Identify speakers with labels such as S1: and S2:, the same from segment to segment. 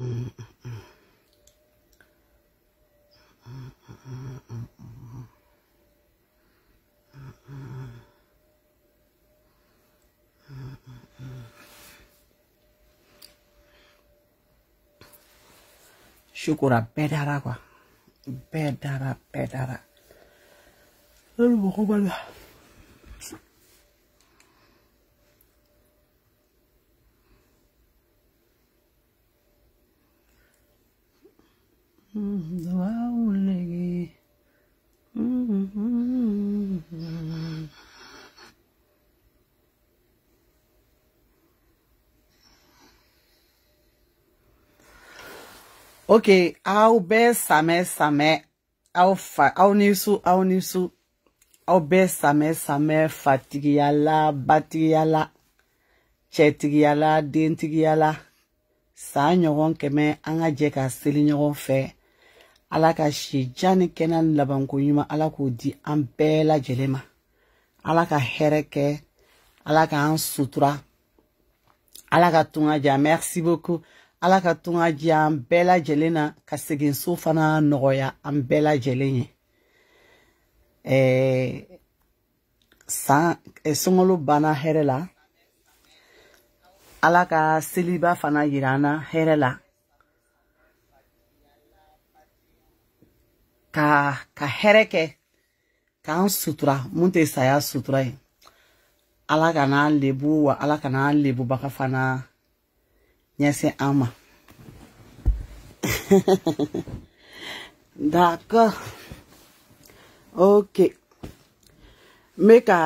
S1: 음, 음, 음. 슈고라 빼다라고 빼다라 빼다라 너무 먹어봐라 Wow, Okay, au be same same au fa au nisu au su, au be same same fatigiyala batigiyala cɛtigiyala dentigiyala saa ɲɔgɔn kɛmɛ an ka jɛ ka seli ɲɔgɔn fɛ ala ka sijan ni kɛnɛya ni labanko ɲuman ala k'o di an bɛɛ lajɛlen ma ala ka hɛrɛ kɛ ala k'an sutura ala ka tunga diya merci beaucoup ala ka tunga diya an bɛɛ lajɛlen na ka segin so fana nɔgɔya an bɛɛ lajɛlen ye ɛɛ san sunkalo banna hɛrɛ la ala ka seliba fana yira an na hɛrɛ la ka ka hɛrɛ kɛ k'an sutura mun tɛ saya sutura ye ala kana lebu wa ala kana lebubaga fana ɲɛsin an ma d'accord ok n bɛ ka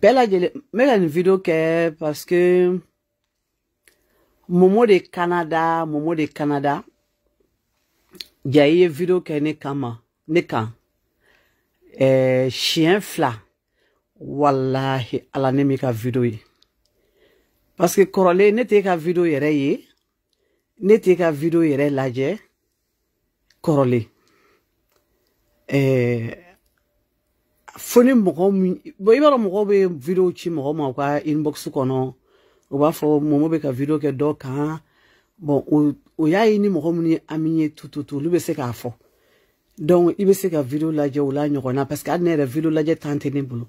S1: bɛɛ lajɛlen n bɛ ka nin video kɛ parce que momo de canada momo de canada deɛ yɛyɛ video kɛ ne kan ma ne kan ɛɛ siɲɛ fila walahi ala ne m'i ka video ye parce que kɔrɔlen ne t'e ka video yɛrɛ ye ne t'e ka video yɛrɛ lajɛ kɔrɔlen ɛɛ fo ni mɔgɔ min bon i b'a dɔn mɔgɔw bɛ video ci mɔgɔ ma u ka inbox kɔnɔ u b'a fɔ mɔmɔ bɛ ka video kɛ dɔ kan bon o o y'a ye ni mɔgɔ minnu ye an min ye tututu olu bɛ se k'a fɔ donc i bɛ se ka video lajɛ o la ɲɔgɔnna parce que hali ne yɛrɛ video lajɛ tan tɛ ne bolo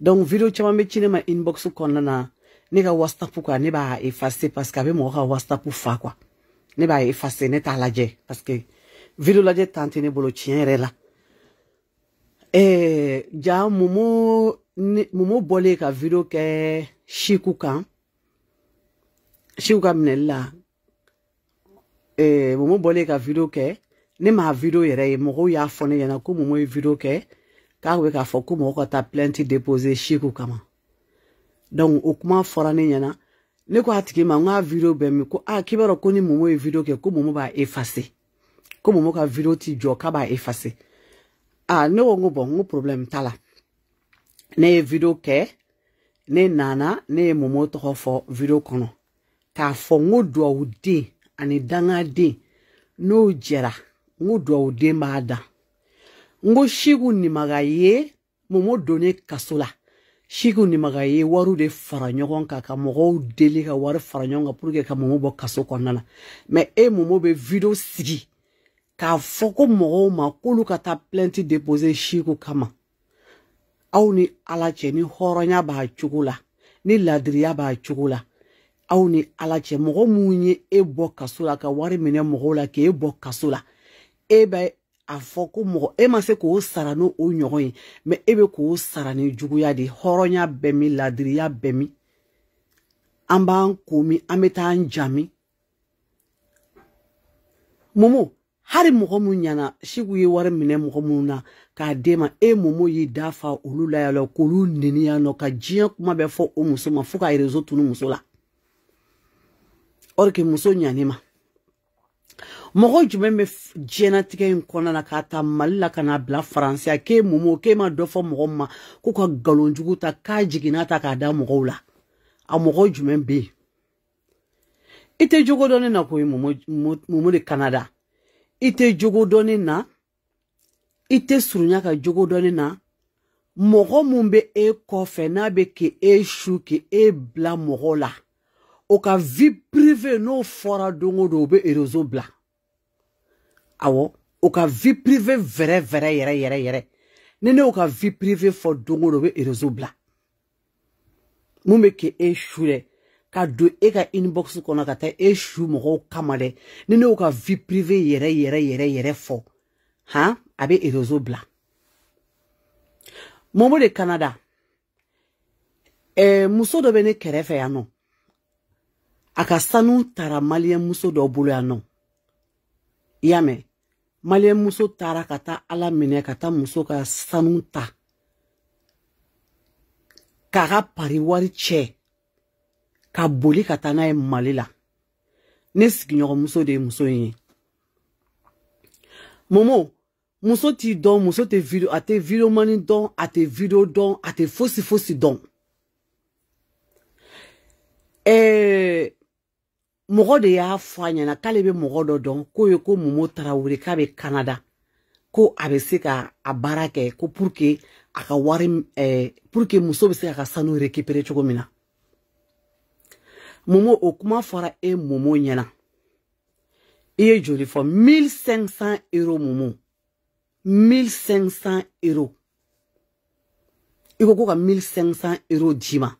S1: donc video caman bɛ ci ne ma inbox kɔnɔna na ne ka whatsapp kan ne b'a effacer parce que a bɛ mɔgɔ ka whatsapp fa quoi ne b'a effacer ne t'a lajɛ parce que video lajɛ tan tɛ ne bolo tiɲɛ yɛrɛ la ɛɛ ja mumu ni mumu bɔlen ka video kɛ siku kan siku ka minɛli la ee mumu bɔlen ka video kɛ ne m'a video yɛrɛ ye mɔgɔw y'a fɔ ne ɲɛna ko mumu ye video kɛ k'a bɛ k'a fɔ ko mɔgɔ ka taa plainte déposer siku kama o kuma fɔra ne ɲɛna ne ko a tigi ma n k'a video bɛ min ko a k'i b'a dɔn ko ni mumu ye video kɛ ko mumu b'a effacer ko mumu ka video ti jɔ k'a b'a effacer a ne ko n ko bɔn n ko problème t'a la ne ye video kɛ ne nana ne ye mumu tɔgɔ fɔ video kɔnɔ k'a fɔ n ko duwawuden ani dangaden n'o jɛra n ko dugawuden b'a dan n ko siku nimaga ye momo donnen kaso la siku nimaga ye wariw de fara ɲɔgɔn kan ka mɔgɔw deli ka wari fara ɲɔgɔn kan puruke ka momo bɔ kaso kɔnɔna na mɛ e momo bɛ video sigi k'a fɔ ko mɔgɔw ma k'olu ka taa plainte dépose siku kama aw ni ala cɛ ni hɔrɔnya b'a cogo la ni ladiriya b'a cogo la aw ni ala cɛ mɔgɔ mun ye e bɔ kaso la ka wari minɛ mɔgɔw la k'e bɔ kaso la e bɛ a fɔ ko mɔgɔ e ma se k'o sara n'o o ɲɔgɔn ye mɛ e bɛ k'o sara ni juguya de hɔrɔnya bɛ min ladiriya bɛ min an b'an ko min an bɛ taa an ja min mumu hali mɔgɔ mun ɲana siku ye wari minɛ mɔgɔ minnu na k'a d'e ma e momo y'i da fa olu la yan nɔ k'olu neni yan nɔ ka diɲɛ kuma bɛ fɔ o muso ma fo ka rezo tunu muso la or ke muso ɲani ma mɔgɔ jumɛn bɛ diɲɛnatigɛ in kɔnɔna na k'a ta mali la ka na bila faransi a k'e mumu k'e ma dɔ fɔ mɔgɔ ma ko ka galonjugu ta k'a jiginna ta k'a da mɔgɔw la a mɔgɔ jumɛn bɛ yen i tɛ jogo dɔnni na koyi mumu de kanada i tɛ jogo dɔnni na i tɛ surunya ka jogo dɔnni na mɔgɔ min bɛ e kɔfɛ n'a bɛ k'e e su k'e e bila mɔgɔ la o e ka vi prive n'o fɔra don o don o bɛ erozo bila awɔ o ka vi prive vɛrɛ vɛrɛ yɛrɛ yɛrɛ yɛrɛ ni ne y'o ka vi prive fɔ don o don o bɛ erozo bila mun bɛ kɛ e su dɛ ka don e ka inbox kɔnɔ ka taa e su mɔgɔw kama dɛ ni ne y'o ka vi prive yɛrɛ yɛrɛ yɛrɛ yɛrɛ fɔ han a bɛ erozo bila mɔmɔ de kanada ɛɛ muso dɔ bɛ ne kɛrɛfɛ yan nɔ. No. a ka sanu tara maliyɛnmuso dɔ bolo yan nɔ i y'a mɛn maliyɛnmuso taara ka taa ala minɛ ka taa muso ka sanu ta k'a ka pari wari cɛ ka boli ka taa n'a ye mali la ne sigiɲɔgɔnmuso de ye muso in ye momo muso t'i dɔn muso tɛ video a tɛ videomani dɔn a tɛ video dɔn a tɛ fosi fosi dɔn ɛɛ eh, mɔgɔ de y'a fɔ a ɲɛna k'ale bɛ mɔgɔ dɔ dɔn k'o ye ko mumo tarawele k'a bɛ kanada ko a bɛ se ka a baara kɛ ko puruke a ka wari eh, puruke muso bɛ se k'a ka sanu rekipere cogo min na mumo o kuma fɔra e mumo ɲɛna i ye joli fɔ 1500 euro mumu 1500 euro i ko ko ka 1500 euro d'i ma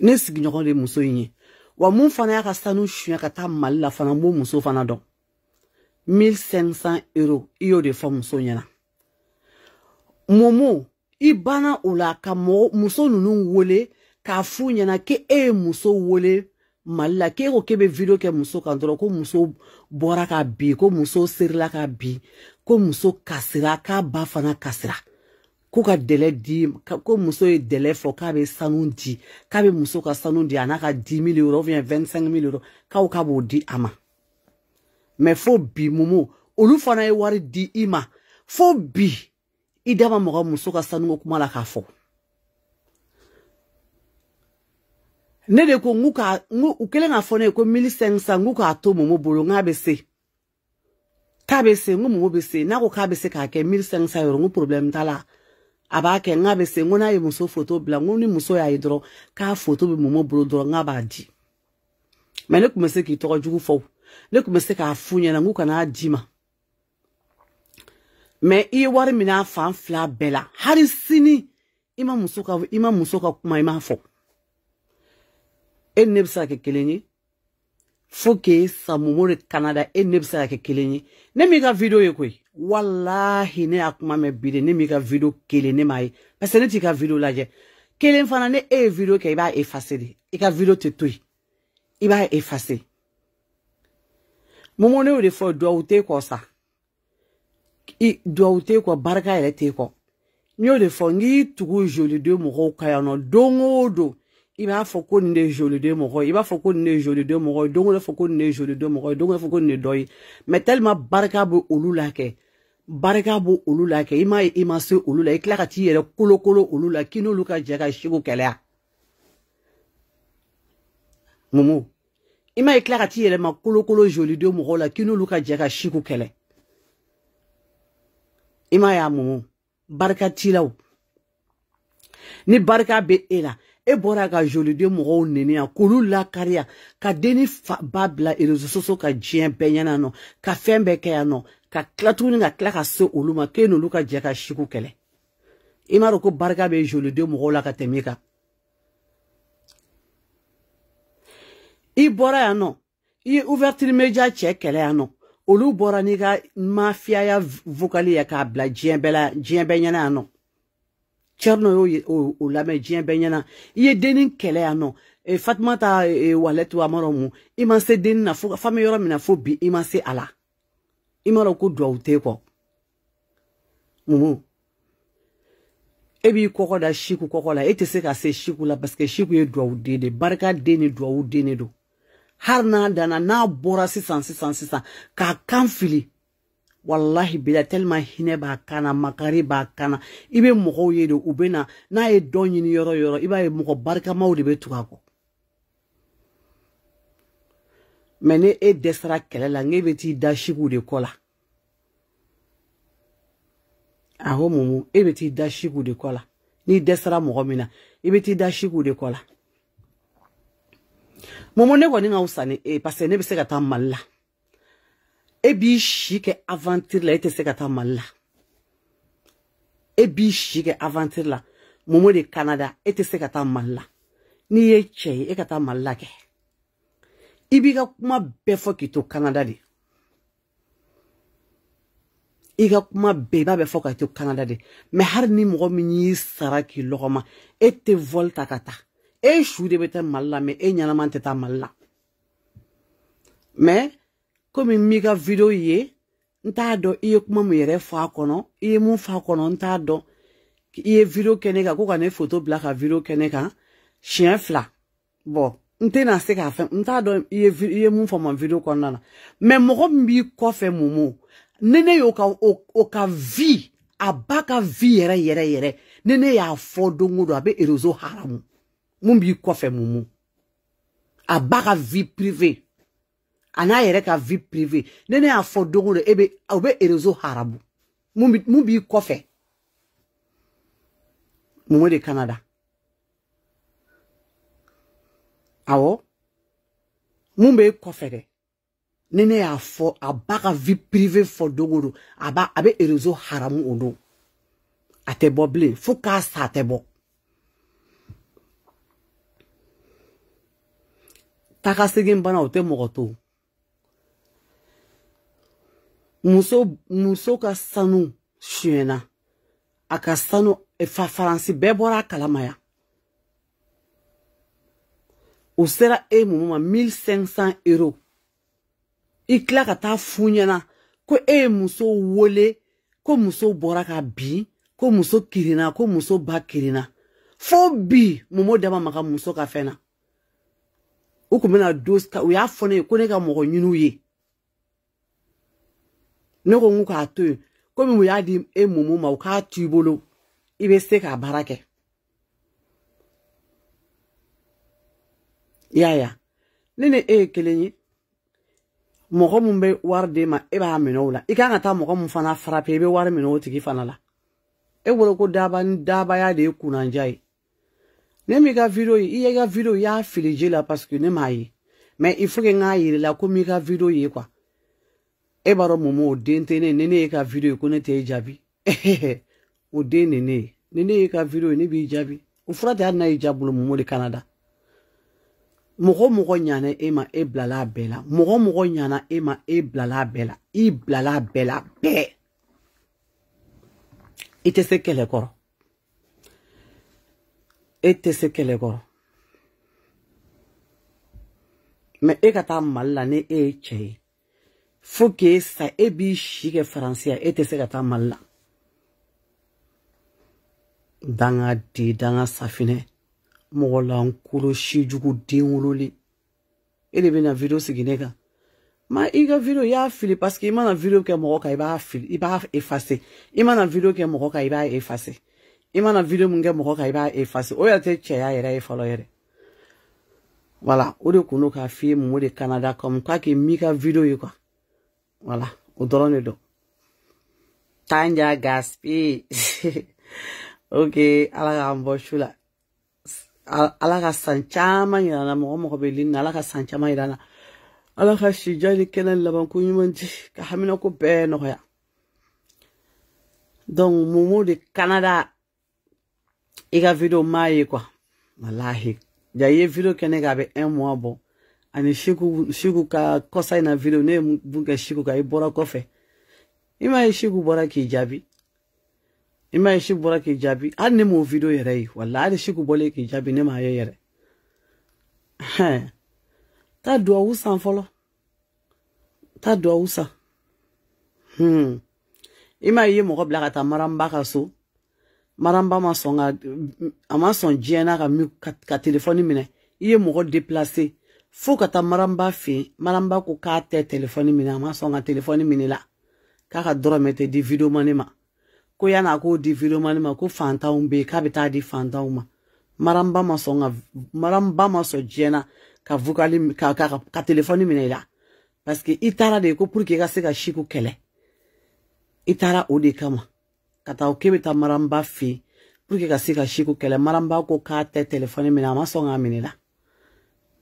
S1: ne sigiɲɔgɔn de muso in ye wa mun fana y'a ka sanu suɲɛ ka taa mali la fana n b'o muso fana dɔn 1500 euro i y'o de fɔ muso ɲɛna momo i banna o la ka mɔgɔ muso ninnu wele k'a f'u ɲɛna k'e e ye muso wele mali la k'e ko k'e bɛ video kɛ muso kan dɔrɔn ko muso bɔra ka bin ko muso serila ka bin ko muso kasira k'a ba fana kasira ko ka dɛlɛ di ko muso ye dɛlɛ fɔ k'a bɛ sanu di k'a bɛ muso ka sanu di a n'a ka di mili yɔrɔ ubiyɛn vɛntisɛnk mili yɔrɔ k'aw k'a b'o di a ma mɛ fo bi mumu olu fana ye wari di i ma fo bi i da ma mɔgɔ muso ka sanuko kuma la k'a fɔ ne de ko n ka u kɛlen k'a fɔ ne ye ko mili sɛnsan n k'a to mumu bolo n k'a bɛ se k'a bɛ se n ko mumu bɛ se n'a ko k'a bɛ se k'a kɛ mili sɛnsan yɔrɔ n ko problème t'a la a b'a kɛ n k'a bɛ se n ko n'a ye muso foto bila n ko ni muso y'a ye dɔrɔn k'a foto bɛ mɔmɔ bolo dɔrɔn n k'a b'a di mɛ ne tun bɛ se k'i tɔgɔ jugu fɔ ne tun bɛ se k'a f'u ɲɛna n k'u kan'a d'i ma mɛ i ye wari minɛ a fan fila bɛɛ la hali sini i ma muso ka i ma muso ka kuma i m'a fɔ e ni ne bɛ se ka kɛ kelen ye fo ke samumo de kanada e ne be se ka kɛ kelen ye ne m'i ka video ye koyi wallahi ne y'a kuma mɛn bi de ne m'i ka video kelen ne m'a ye parce que ne t'i ka video lajɛ kelen fana ne e ye video kɛ i b'a efase de i ka video tɛ to yen i b'a efase momo ne y'o de fɔ duwawu t'e kɔ sa duwawu t'e kɔ barika yɛrɛ t'e kɔ n y'o de fɔ n k'i tugu joli don mɔgɔw ka yan nɔ don o don i b'a fɔ ko nin de ye joliden mɔgɔ ye i b'a fɔ ko nin de ye joliden mɔgɔ ye don o don fɔ ko nin de ye joliden mɔgɔ ye don o don fɔ ko nin de dɔ ye mɛ tellement barika bɛ olu la kɛ barika bɛ olu la kɛ i m'a ye i ma se olu la i tila ka t'i yɛrɛ kolokolo olu la k'i n'olu ka jɛ ka siw kɛlɛya mumu i m'a ye i tila ka t'i yɛlɛma kolokolo joliden mɔgɔw la k'i n'olu ka jɛ ka siw kɛlɛ i m'a ye a mumu barika t'i la o ni barika bɛ e la E bora ka jolide mwou nene an, koulou lakari an, ka deni bab la ilo e zoso ka djien pe nye nan anon, ka fenbeke anon, ka klatouni nga klakase ulou ma, ke noulou ka djeka shikou kele. I e marokou barga be jolide mwou lakate mika. I bora anon, i ouverti limeja tsek kele anon, ulou bora niga mafya ya vokali ya kabla djien pe nye nan anon. cɛri nɔ y'o o lamɛn diɲɛ bɛɛ ɲɛna i ye dennin kɛlɛ yan nɔ e, fatuma ta e, walɛ to a i ma se dennin na fo fami yɔrɔ min na fo bi i ma se a la i ma dɔn ko duwawu t'e kɔ mumu e b'i kɔkɔ da siku kɔkɔ la e tɛ se ka se siku la paseke siku ye duwawu den de barika den ni duwawu den de don hali n'a danna n'a bɔra sisan sisan sisan k'a kan fili walahi bila telima hinɛ b'a kana makari b'a kana i bɛ mɔgɔw ye de u bɛ na n'a ye dɔ ɲini yɔrɔ yɔrɔ i b'a ye mɔgɔ barikamaw de bɛ tugu a kɔ mɛ ni e dɛsɛra kɛlɛ la n'e bɛ t'i da de kɔ la aho mumu e bɛ t'i da sigiw de kɔ la n'i dɛsɛra mɔgɔ min na i e bɛ t'i da de kɔ la mumu ne kɔni ka fisa ni e ye paseke ne bɛ se ka taa mali la. Ebi shike avantir la ete se katanman la. Ebi shike avantir la. Momo de Kanada ete se katanman la. Niye cheye ete katanman la ke. Ibi gakouma befou ki tou Kanada de. Ibi gakouma beba befou ki tou Kanada de. Me har nim gomenye saraki lo goma. Ete volta katan. E chou de betanman la me. E nyanaman tetanman la. Me. E. komi n b'i ka video ye n t'a dɔn i ye kuma min yɛrɛ fɔ a kɔnɔ i ye mun fɔ a kɔnɔ n t'a dɔn i ye video kɛ ne kan ko ka ne foto bila ka video kɛ ne kan siɲɛ fila bɔn n tɛna se k'a fɛn n t'a dɔn i ye mun fɔ ma video kɔnɔna na mɛ mɔgɔ min b'i kɔfɛ mumu ni ne y'o ka o, o ka vi a ba ka vi yɛrɛ yɛrɛ yɛrɛ ni ne y'a fɔ don o don a bɛ erezo haramu mun b'i kɔfɛ mumu a ba ka vi privé a n'a yɛrɛ ka vie privée ne ne y'a fɔ don o don e bɛ o bɛ réseau haramu mun b'i kɔfɛ mun de Canada awɔ mun b'e kɔfɛ dɛ ni ne y'a fɔ a ba ka vie privée fɔ don o a b'a a bɛ réseau haramu o don a tɛ bɔ bilen fo k'a sa a tɛ bɔ. taga segin bana o tɛ mɔgɔ to muso muso ka sanu suyɛna a ka sanu e fa faransi bɛɛ bɔra a kalama ya o sera e mumu ma 1500 euro i tila ka taa fu ɲɛna ko e ye muso wele ko muso bɔra ka bin ko muso kirinna ko muso ba kirinna fo bi mumo dama maga muso ka fɛn na u kun bena dos u y'a fɔ ne ye ko ne ka mɔgɔ ɲiniw ye ne ko n k'a to yen komi u y'a di e mumu ma u k'a t'i bolo i bɛ se k'a baara kɛ i y'a ya ne ni e ye kelen ye mɔgɔ min bɛ wari d'e ma e b'a minɛ o la i kan ka taa mɔgɔ min fana farape i bɛ wari minɛ o tigi fana la e wolo ko daba ni dabaya de ye kunnanja ye ne m'i ka video ye i ye i ka video i y'a fili ji la paseke ne m'a ye mɛ il faut que n k'a yir'i la komi i ka video ye kuwa e b'a dɔn mɔmɔ o den tɛ ne ye ni ne y'e ka video ye ko ne tɛ e jaabi o den ne ne ye ni ne y'e ka video ye ne b'i jaabi o fura tɛ hali n'a y'i jaa bolo mɔmɔ de kanada mɔgɔ mɔgɔ ɲana e ma e bilala a bɛɛ la mɔgɔ mɔgɔ ɲana e ma e bilala a bɛɛ la i bilala a bɛɛ la bɛɛ i tɛ se kɛlɛ kɔrɔ e tɛ se kɛlɛ kɔrɔ mɛ e ka taa mali la ni e ye cɛ ye fo ke sa e b'i si kɛ faransi ya e tɛ se ka taa mali la danga di danga safinɛ mɔgɔ lankolo sijugu den wololi e de bɛna video sigi ne kan ma i ka video i y'a fili paseke i mana video kɛ mɔgɔ kan i b'a fili i b'a efase i mana video kɛ mɔgɔ kan i b'a efase i mana video min kɛ mɔgɔ kan i b'a efase o yɛrɛ tɛ cɛya yɛrɛ ye fɔlɔ yɛrɛ wala o de kun do k'a f'i ye mun o de kanada kɔmi k'a k'i m'i ka video ye kuwa voilà udoronido tanja gaspi ok ala ka bɔ su la ala ka san caman yira n na mɔgɔ mɔgɔ bɛ lini na ala ka san caman yira n na ala ka sija ni kɛnɛ ni labanko ɲuman di ka haminako bɛɛ nɔgɔya donc mumu de canada i ka video m'a ye quoi walahi ja i ye video kɛ ne kan a bɛ un mois bɔ ani siku siku ka kɔsa in na video ne ye mun kɛ siku kan i bɔra kɔfɛ i m'a ye siku bɔra k'i jaabi i m'a ye siku bɔra k'i jaabi hali ne m'o video yɛrɛ ye wala hali siku bɔlen k'i jaabi ne m'a ye yɛrɛ hɛn taa duwawu san fɔlɔ taa duwawu san hmm i m'a ye mɔgɔ bila ka taa maranba ka so maranba ma sɔn ka a ma sɔn diɲɛ na ka ka telefɔni minɛ i ye mɔgɔ deplase fo ka taa maranba fɛ yen maranba ko k'a tɛ telefɔni minɛ a ma sɔn ka telefɔni minɛ la k'a ka dɔrɔmɛ tɛ di videomani ma ko yanni a k'o di videomani ma ko fantanw bɛ yen k'a bɛ taa di fantanw ma maranba ma sɔn ka maranba ma sɔn diɲɛna ka vukali ka ka ka telefɔni minɛ i la paseke i taara de ko puruke i ka se ka siku kɛlɛ i taara o de kama ka taa k'e bɛ taa maranba fɛ puruke ka se ka siku kɛlɛ maranba ko k'a tɛ telefɔni minɛ a ma sɔn k'a minɛ la.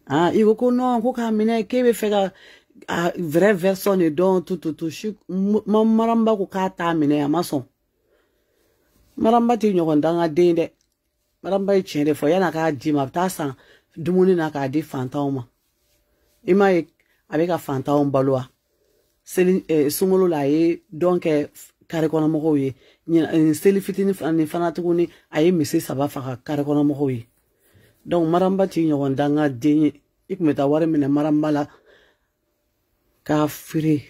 S1: ah, i ko ko non ko k'a minɛ k'e bɛ fɛ ka a vrai version de dɔn tututu si maranba ko k'a t'a minɛ a ma sɔn maranba tɛ ɲɔgɔn dan ka den dɛ maranba ye tiɲɛ de e fɔ yan'a k'a di ma a bɛ taa san dumuni na k'a di fantanw ma i e m'a e, ye a bɛ ka fantanw balo wa seli eh, sunkalo la a ye dɔn kɛ karikɔnɔmɔgɔw ye seli fitinin ni fana tuguni a ye misi saba faga karikɔnɔmɔgɔw ye donc maranba t'i ɲɔgɔn dan ka den ye i kun bɛ taa wari minɛ maranba la k'a feere